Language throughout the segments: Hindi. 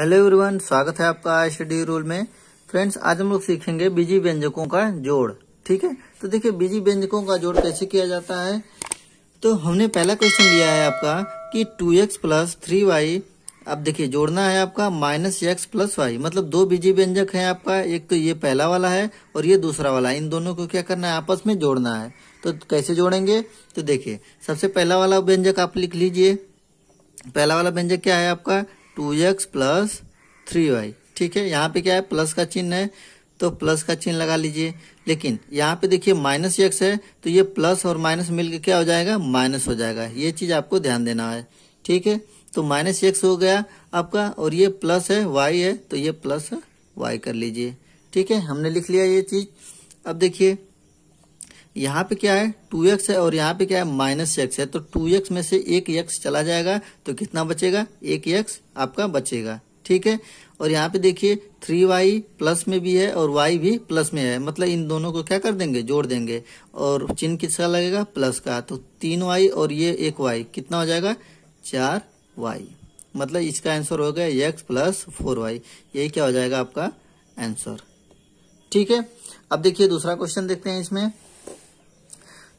हेलो एवरीवन स्वागत है आपका आई स्टडी रूल में फ्रेंड्स आज हम लोग सीखेंगे बीजी व्यंजकों का जोड़ ठीक है तो देखिए बीजी व्यंजकों का जोड़ कैसे किया जाता है तो हमने पहला क्वेश्चन लिया है आपका कि two X plus three Y अब देखिए जोड़ना है आपका माइनस एक्स प्लस वाई मतलब दो बीजी व्यंजक है आपका एक तो ये पहला वाला है और ये दूसरा वाला इन दोनों को क्या करना है आपस में जोड़ना है तो कैसे जोड़ेंगे तो देखिये सबसे पहला वाला व्यंजक आप लिख लीजिए पहला वाला व्यंजक क्या है आपका two X plus three Y ठीक है यहाँ पे क्या है प्लस का चिन्ह है तो प्लस का चिन्ह लगा लीजिए लेकिन यहाँ पे देखिए माइनस एक्स है तो ये प्लस और माइनस मिलकर क्या हो जाएगा माइनस हो जाएगा ये चीज़ आपको ध्यान देना है ठीक है तो माइनस एक्स हो गया आपका और ये प्लस है वाई है तो ये प्लस वाई कर लीजिए ठीक है हमने लिख लिया ये चीज़ अब देखिए यहाँ पे क्या है टू एक्स है और यहाँ पे क्या है माइनस एक्स है तो टू एक्स में से एक एक्स चला जाएगा तो कितना बचेगा एक एक्स आपका बचेगा ठीक है और यहाँ पे देखिए थ्री वाई प्लस में भी है और वाई भी प्लस में है मतलब इन दोनों को क्या कर देंगे जोड़ देंगे और चिन्ह किसका लगेगा प्लस का तो तीन वाई और ये एक वाई कितना हो जाएगा चार वाई मतलब इसका आंसर हो गया एक्स प्लस फोर वाई यही क्या हो जाएगा आपका आंसर ठीक है अब देखिए दूसरा क्वेश्चन देखते हैं इसमें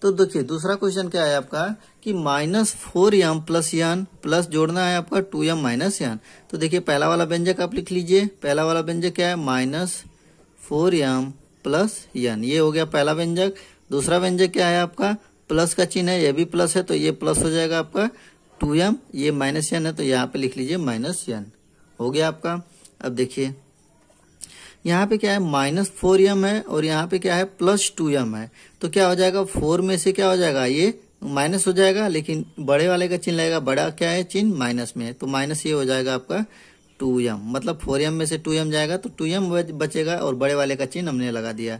तो देखिए दूसरा क्वेश्चन क्या है आपका कि minus four M plus N plus जोड़ना है आपका टू एम माइनस यन तो देखिए पहला वाला व्यंजक आप लिख लीजिए पहला वाला व्यंजक क्या है minus four M plus N ये हो गया पहला व्यंजक दूसरा व्यंजक क्या है आपका प्लस का चिन्ह है यह भी प्लस है तो ये प्लस हो जाएगा आपका टू एम ये माइनस यन है तो यहाँ पे लिख लीजिए माइनस यन हो गया आपका अब देखिए यहाँ पे क्या है माइनस फोर एम है और यहाँ पे क्या है प्लस टू एम है तो क्या हो जाएगा फोर में से क्या हो जाएगा ये माइनस हो जाएगा लेकिन बड़े वाले का चिन्ह लगेगा बड़ा क्या है चिन्ह माइनस में है तो माइनस ये हो जाएगा आपका टू एम मतलब फोर एम में से टू एम जाएगा तो टू एम बचेगा और बड़े वाले का चिन्ह हमने लगा दिया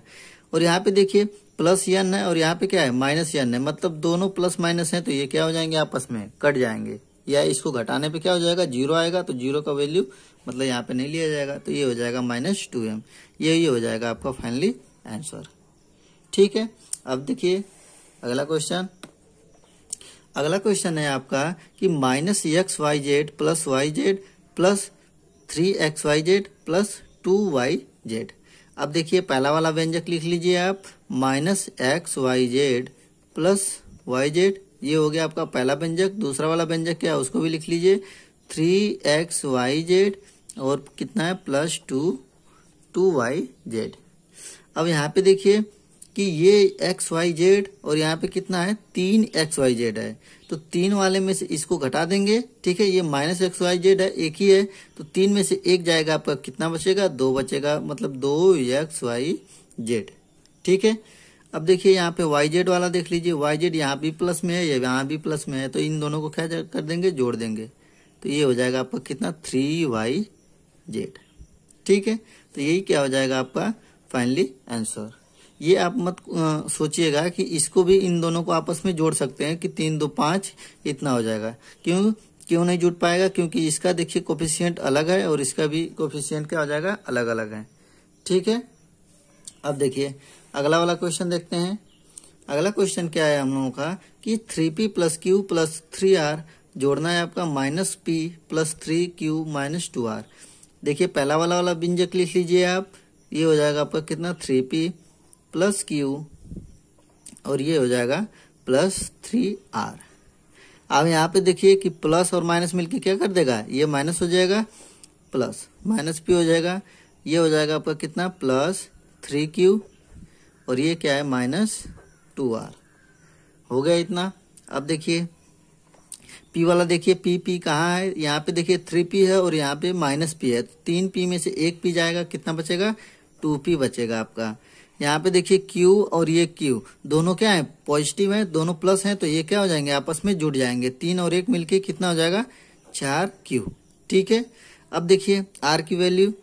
और यहाँ पे देखिए प्लस यन है और यहाँ पे क्या है माइनस यन है मतलब दोनों प्लस माइनस है तो ये क्या हो जाएंगे आपस में कट जाएंगे या इसको घटाने पे क्या हो जाएगा जीरो आएगा तो जीरो का वैल्यू मतलब यहाँ पे नहीं लिया जाएगा तो ये हो जाएगा माइनस टू एम ये ये हो जाएगा आपका फाइनली आंसर ठीक है अब देखिए अगला क्वेश्चन अगला क्वेश्चन है आपका कि minus X Y Z plus Y Z plus three X Y Z plus two Y Z अब देखिए पहला वाला व्यंजक लिख लीजिए आप minus X Y Z plus Y Z ये हो गया आपका पहला व्यंजक दूसरा वाला व्यंजक क्या है उसको भी लिख लीजिए थ्री एक्स वाई जेड और कितना है plus two two Y Z अब यहाँ पे देखिए कि ये एक्स वाई जेड और यहाँ पे कितना है तीन एक्स वाई जेड है तो तीन वाले में से इसको घटा देंगे ठीक है ये माइनस एक्स वाई जेड है एक ही है तो तीन में से एक जाएगा आपका कितना बचेगा दो बचेगा मतलब दो एक्स वाई जेड ठीक है अब देखिए यहाँ पे वाई जेड वाला देख लीजिए वाई जेड यहाँ भी प्लस में है ये यहाँ भी प्लस में है तो इन दोनों को क्या कर देंगे जोड़ देंगे तो ये हो जाएगा आपका कितना थ्री वाई जेड ठीक है तो यही क्या हो जाएगा आपका फाइनली आंसर ये आप मत सोचिएगा कि इसको भी इन दोनों को आपस में जोड़ सकते हैं कि तीन दो पाँच इतना हो जाएगा क्यों क्यों नहीं जुट पाएगा क्योंकि इसका देखिए कोफिशियंट अलग है और इसका भी कोफिशियंट क्या हो जाएगा अलग अलग है ठीक है अब देखिए अगला वाला क्वेश्चन देखते हैं अगला क्वेश्चन क्या है हम लोगों का कि three P plus Q plus three R जोड़ना है आपका minus P plus three Q minus two R देखिए पहला वाला वाला बिंजक लिख लीजिए आप ये हो जाएगा आपका कितना थ्री पी प्लस क्यू और ये हो जाएगा प्लस थ्री आर अब यहाँ पे देखिए कि प्लस और माइनस मिलके क्या कर देगा ये माइनस हो जाएगा प्लस माइनस पी हो जाएगा ये हो जाएगा आपका कितना प्लस थ्री क्यू और ये क्या है माइनस टू आर हो गया इतना अब देखिए पी वाला देखिए पी पी कहाँ है यहाँ पे देखिए थ्री पी है और यहाँ पे माइनस पी है तीन पी में से एक पी जाएगा कितना बचेगा टू पी बचेगा आपका यहाँ पे देखिए Q और ये Q दोनों क्या है पॉजिटिव है दोनों प्लस हैं तो ये क्या हो जाएंगे आपस में जुड़ जाएंगे तीन और एक मिलके कितना हो जाएगा चार क्यू ठीक है अब देखिए आर की वैल्यू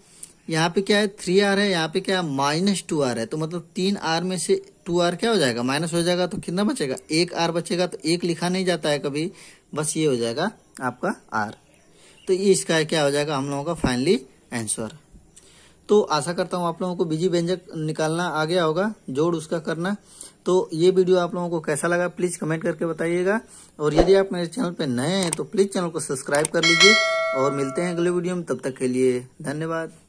यहाँ पे क्या है थ्री आर है यहाँ पे क्या है माइनस टू आर है तो मतलब तीन आर में से टू आर क्या हो जाएगा माइनस हो जाएगा तो कितना बचेगा एक आर बचेगा तो एक लिखा नहीं जाता है कभी बस ये हो जाएगा आपका आर तो ये इसका क्या हो जाएगा हम लोगों का फाइनली आंसर तो आशा करता हूँ आप लोगों को बिजी व्यंजक निकालना आ गया होगा जोड़ उसका करना तो ये वीडियो आप लोगों को कैसा लगा प्लीज़ कमेंट करके बताइएगा और यदि आप मेरे चैनल पर नए हैं तो प्लीज़ चैनल को सब्सक्राइब कर लीजिए और मिलते हैं अगले वीडियो में तब तक के लिए धन्यवाद